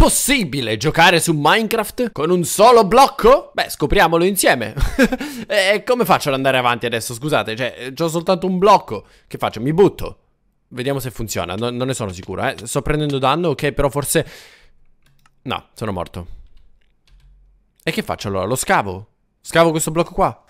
possibile giocare su Minecraft con un solo blocco? Beh, scopriamolo insieme. e come faccio ad andare avanti adesso? Scusate, cioè, ho soltanto un blocco. Che faccio? Mi butto. Vediamo se funziona. No, non ne sono sicuro, eh. Sto prendendo danno, ok, però forse... No, sono morto. E che faccio allora? Lo scavo? Scavo questo blocco qua?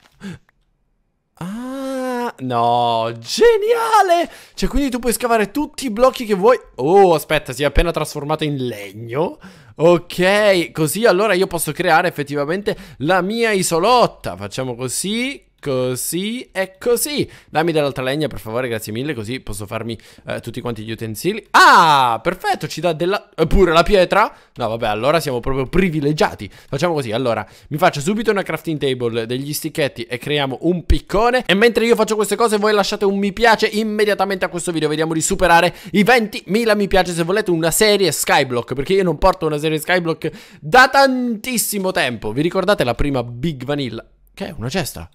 No, geniale! Cioè, quindi tu puoi scavare tutti i blocchi che vuoi. Oh, aspetta, si è appena trasformata in legno. Ok, così allora io posso creare effettivamente la mia isolotta. Facciamo così, Così e così. Dammi dell'altra legna, per favore, grazie mille, così posso farmi eh, tutti quanti gli utensili. Ah, perfetto, ci dà della... Eppure eh, la pietra? No, vabbè, allora siamo proprio privilegiati. Facciamo così, allora, mi faccio subito una crafting table degli sticchetti e creiamo un piccone. E mentre io faccio queste cose, voi lasciate un mi piace immediatamente a questo video. Vediamo di superare i 20.000 mi piace se volete una serie Skyblock, perché io non porto una serie Skyblock da tantissimo tempo. Vi ricordate la prima Big Vanilla? Che è una cesta?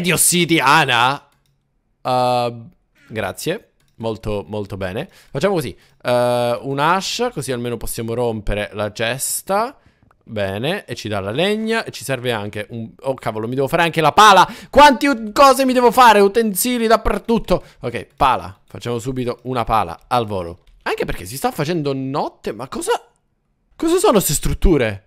di ossidiana? Uh, ehm, grazie. Molto, molto bene. Facciamo così. Uh, un ash, così almeno possiamo rompere la cesta. Bene, e ci dà la legna e ci serve anche un... Oh cavolo, mi devo fare anche la pala! Quanti cose mi devo fare? Utensili dappertutto! Ok, pala. Facciamo subito una pala al volo. Anche perché si sta facendo notte, ma cosa... Cosa sono queste strutture?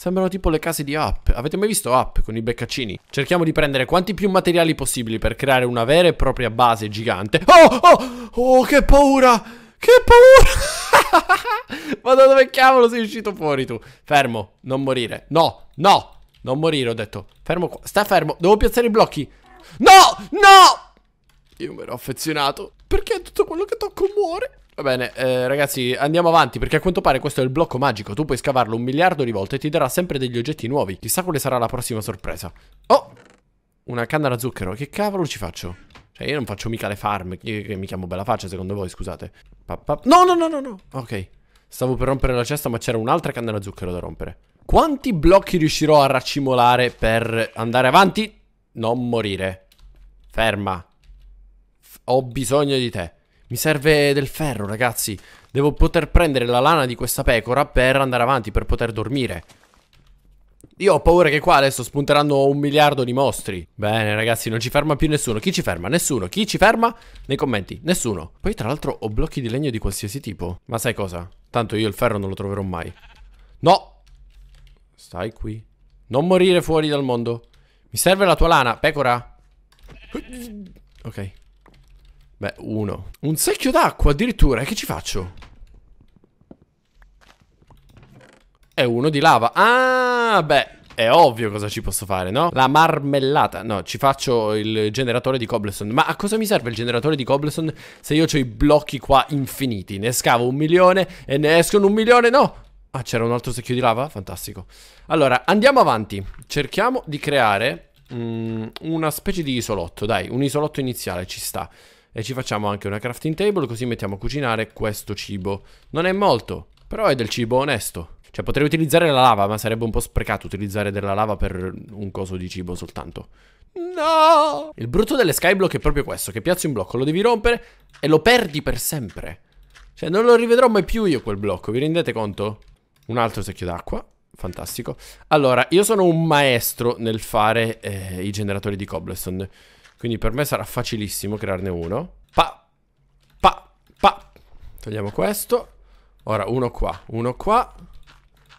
Sembrano tipo le case di Up. Avete mai visto Up con i beccaccini? Cerchiamo di prendere quanti più materiali possibili per creare una vera e propria base gigante. Oh, oh, oh, che paura! Che paura! Ma da dove cavolo sei uscito fuori tu? Fermo, non morire. No, no, non morire ho detto. Fermo qua. Sta fermo, devo piazzare i blocchi. No, no! Io mi ero affezionato. Perché tutto quello che tocco muore? Va bene, eh, ragazzi, andiamo avanti perché a quanto pare questo è il blocco magico. Tu puoi scavarlo un miliardo di volte e ti darà sempre degli oggetti nuovi. Chissà quale sarà la prossima sorpresa. Oh! Una canna da zucchero. Che cavolo ci faccio? Cioè, io non faccio mica le farm. Io che mi chiamo bella faccia, secondo voi, scusate. Pa, pa. No, no, no, no, no. Ok. Stavo per rompere la cesta, ma c'era un'altra canna da zucchero da rompere. Quanti blocchi riuscirò a raccimolare per andare avanti? Non morire. Ferma. F ho bisogno di te. Mi serve del ferro, ragazzi. Devo poter prendere la lana di questa pecora per andare avanti, per poter dormire. Io ho paura che qua adesso spunteranno un miliardo di mostri. Bene, ragazzi, non ci ferma più nessuno. Chi ci ferma? Nessuno. Chi ci ferma? Nei commenti. Nessuno. Poi, tra l'altro, ho blocchi di legno di qualsiasi tipo. Ma sai cosa? Tanto io il ferro non lo troverò mai. No! Stai qui. Non morire fuori dal mondo. Mi serve la tua lana, pecora. Ok. Beh, uno. Un secchio d'acqua addirittura. e Che ci faccio? E uno di lava. Ah, beh. È ovvio cosa ci posso fare, no? La marmellata. No, ci faccio il generatore di cobblestone. Ma a cosa mi serve il generatore di cobblestone se io ho i blocchi qua infiniti? Ne scavo un milione e ne escono un milione, no? Ah, c'era un altro secchio di lava? Fantastico. Allora, andiamo avanti. Cerchiamo di creare mh, mm, una specie di isolotto, dai. Un isolotto iniziale, ci sta e ci facciamo anche una crafting table così mettiamo a cucinare questo cibo. Non è molto, però è del cibo onesto. Cioè potrei utilizzare la lava, ma sarebbe un po' sprecato utilizzare della lava per un coso di cibo soltanto. No! Il brutto delle skyblock è proprio questo, che piazzi un blocco, lo devi rompere e lo perdi per sempre. Cioè non lo rivedrò mai più io quel blocco, vi rendete conto? Un altro secchio d'acqua, fantastico. Allora, io sono un maestro nel fare eh, i generatori di cobblestone. Quindi per me sarà facilissimo crearne uno. Pa, pa, pa. Togliamo questo. Ora uno qua, uno qua.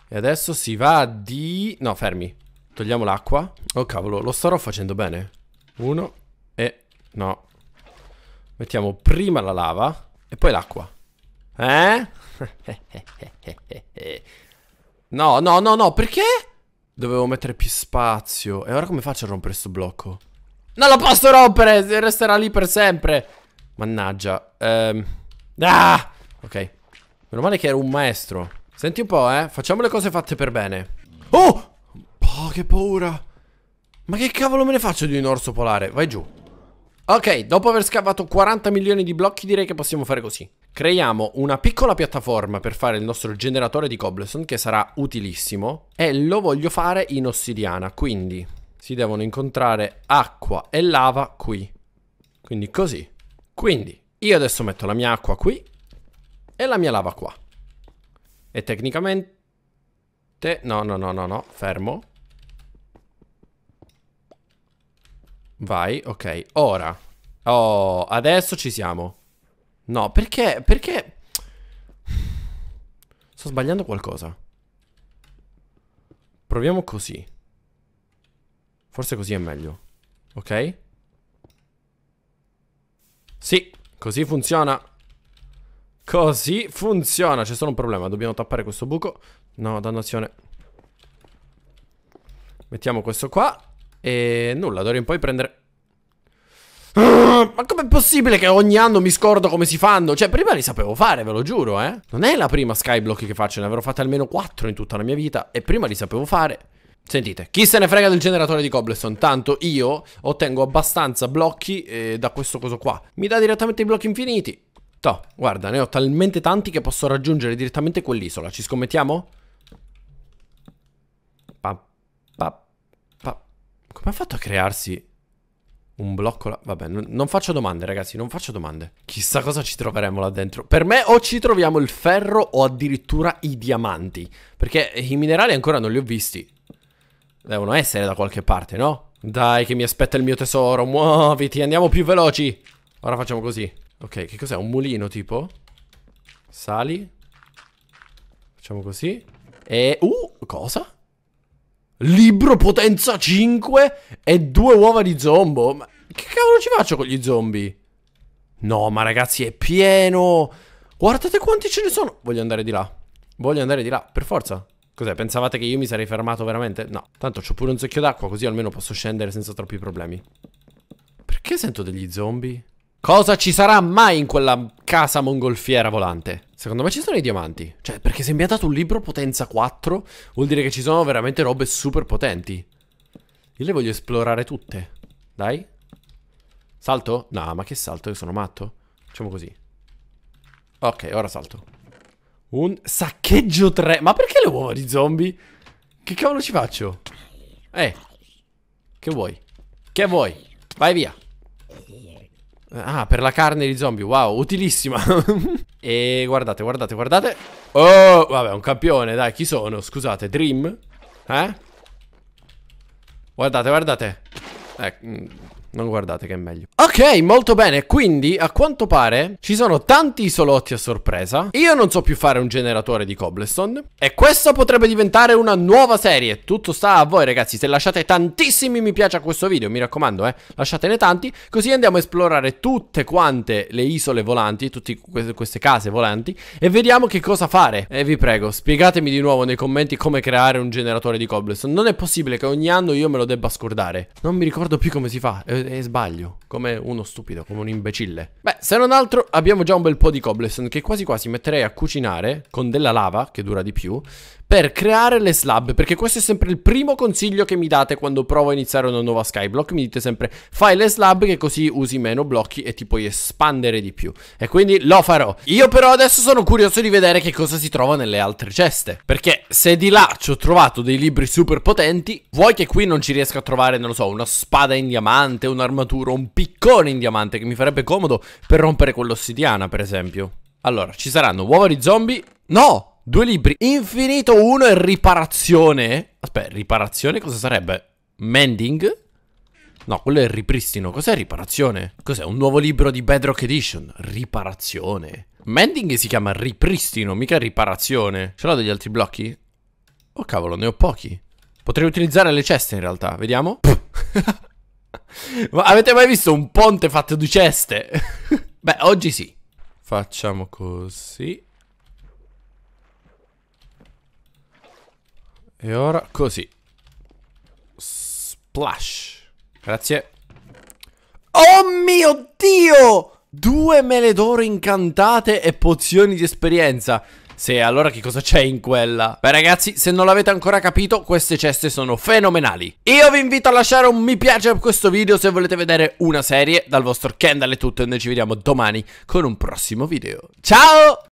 E adesso si va di... No, fermi. Togliamo l'acqua. Oh cavolo, lo starò facendo bene. Uno e... No. Mettiamo prima la lava e poi l'acqua. Eh? no, no, no, no, perché? Dovevo mettere più spazio. E ora come faccio a rompere questo blocco? Non la posso rompere, resterà lì per sempre. Mannaggia. Ehm. Ah! Ok. Meno male che ero un maestro. Senti un po', eh. Facciamo le cose fatte per bene. Oh! Oh, che paura. Ma che cavolo me ne faccio di un orso polare? Vai giù. Ok, dopo aver scavato 40 milioni di blocchi direi che possiamo fare così. Creiamo una piccola piattaforma per fare il nostro generatore di cobblestone che sarà utilissimo e lo voglio fare in ossidiana, quindi si devono incontrare acqua e lava qui. Quindi così. Quindi io adesso metto la mia acqua qui e la mia lava qua. E tecnicamente... No, no, no, no, no, fermo. Vai, ok. Ora. Oh, adesso ci siamo. No, perché? Perché? Sto sbagliando qualcosa. Proviamo così. Forse così è meglio. Ok? Sì, così funziona. Così funziona. C'è solo un problema. Dobbiamo tappare questo buco. No, dannazione. Mettiamo questo qua. E nulla, d'ora in poi prendere... Ah, ma com'è possibile che ogni anno mi scordo come si fanno? Cioè, prima li sapevo fare, ve lo giuro, eh. Non è la prima skyblock che faccio, ne avrò fatte almeno quattro in tutta la mia vita. E prima li sapevo fare. Sentite, chi se ne frega del generatore di cobblestone? Tanto io ottengo abbastanza blocchi eh, da questo coso qua. Mi dà direttamente i blocchi infiniti. Toh, guarda, ne ho talmente tanti che posso raggiungere direttamente quell'isola. Ci scommettiamo? Pa, pa, pa. Come ha fatto a crearsi un blocco là? Vabbè, non, non faccio domande, ragazzi, non faccio domande. Chissà cosa ci troveremo là dentro. Per me o ci troviamo il ferro o addirittura i diamanti. Perché i minerali ancora non li ho visti. Devono essere da qualche parte, no? Dai, che mi aspetta il mio tesoro. Muoviti, andiamo più veloci. Ora facciamo così. Ok, che cos'è? Un mulino tipo? Sali. Facciamo così. E... Uh, cosa? Libro potenza 5 e due uova di zombo. Ma che cavolo ci faccio con gli zombie? No, ma ragazzi, è pieno. Guardate quanti ce ne sono. Voglio andare di là. Voglio andare di là, per forza. Cos'è? Pensavate che io mi sarei fermato veramente? No. Tanto c'ho pure un secchio d'acqua, così almeno posso scendere senza troppi problemi. Perché sento degli zombie? Cosa ci sarà mai in quella casa mongolfiera volante? Secondo me ci sono i diamanti. Cioè, perché se mi ha dato un libro potenza 4, vuol dire che ci sono veramente robe super potenti. Io le voglio esplorare tutte. Dai. Salto? No, ma che salto? Io sono matto. Facciamo così. Ok, ora salto. Un saccheggio 3. Ma perché le uova di zombie? Che cavolo ci faccio? Eh. Che vuoi? Che vuoi? Vai via. Ah, per la carne di zombie. Wow, utilissima. e guardate, guardate, guardate. Oh, vabbè, un campione, dai, chi sono? Scusate, Dream? Eh? Guardate, guardate. Eh, mm, non guardate che è meglio. Ok, molto bene. Quindi, a quanto pare, ci sono tanti isolotti a sorpresa. Io non so più fare un generatore di cobblestone. E questo potrebbe diventare una nuova serie. Tutto sta a voi, ragazzi. Se lasciate tantissimi mi piace a questo video, mi raccomando, eh. Lasciatene tanti. Così andiamo a esplorare tutte quante le isole volanti, tutte queste case volanti. E vediamo che cosa fare. E vi prego, spiegatemi di nuovo nei commenti come creare un generatore di cobblestone. Non è possibile che ogni anno io me lo debba scordare. Non mi ricordo più come si fa. Eh, e sbaglio, come uno stupido, come un imbecille. Beh, se non altro abbiamo già un bel po' di cobblestone che quasi quasi metterei a cucinare con della lava, che dura di più, per creare le slab, perché questo è sempre il primo consiglio che mi date quando provo a iniziare una nuova skyblock, mi dite sempre fai le slab che così usi meno blocchi e ti puoi espandere di più, e quindi lo farò. Io però adesso sono curioso di vedere che cosa si trova nelle altre ceste, perché se di là ci ho trovato dei libri super potenti, vuoi che qui non ci riesca a trovare, non lo so, una spada in diamante, un'armatura, un piccone in diamante che mi farebbe comodo per rompere quell'ossidiana per esempio. Allora, ci saranno uova di zombie... No! due libri. Infinito 1 e riparazione. Aspetta, riparazione cosa sarebbe? Mending? No, quello è il ripristino. Cos'è riparazione? Cos'è? Un nuovo libro di Bedrock Edition. Riparazione. Mending si chiama ripristino, mica riparazione. Ce l'ho degli altri blocchi? Oh cavolo, ne ho pochi. Potrei utilizzare le ceste in realtà, vediamo. Ma avete mai visto un ponte fatto di ceste? Beh, oggi sì. Facciamo così. E ora così. Splash. Grazie. Oh mio Dio! Due mele d'oro incantate e pozioni di esperienza. Sì, allora che cosa c'è in quella? Beh ragazzi, se non l'avete ancora capito, queste ceste sono fenomenali. Io vi invito a lasciare un mi piace a questo video se volete vedere una serie. Dal vostro Kendall è tutto e noi ci vediamo domani con un prossimo video. Ciao!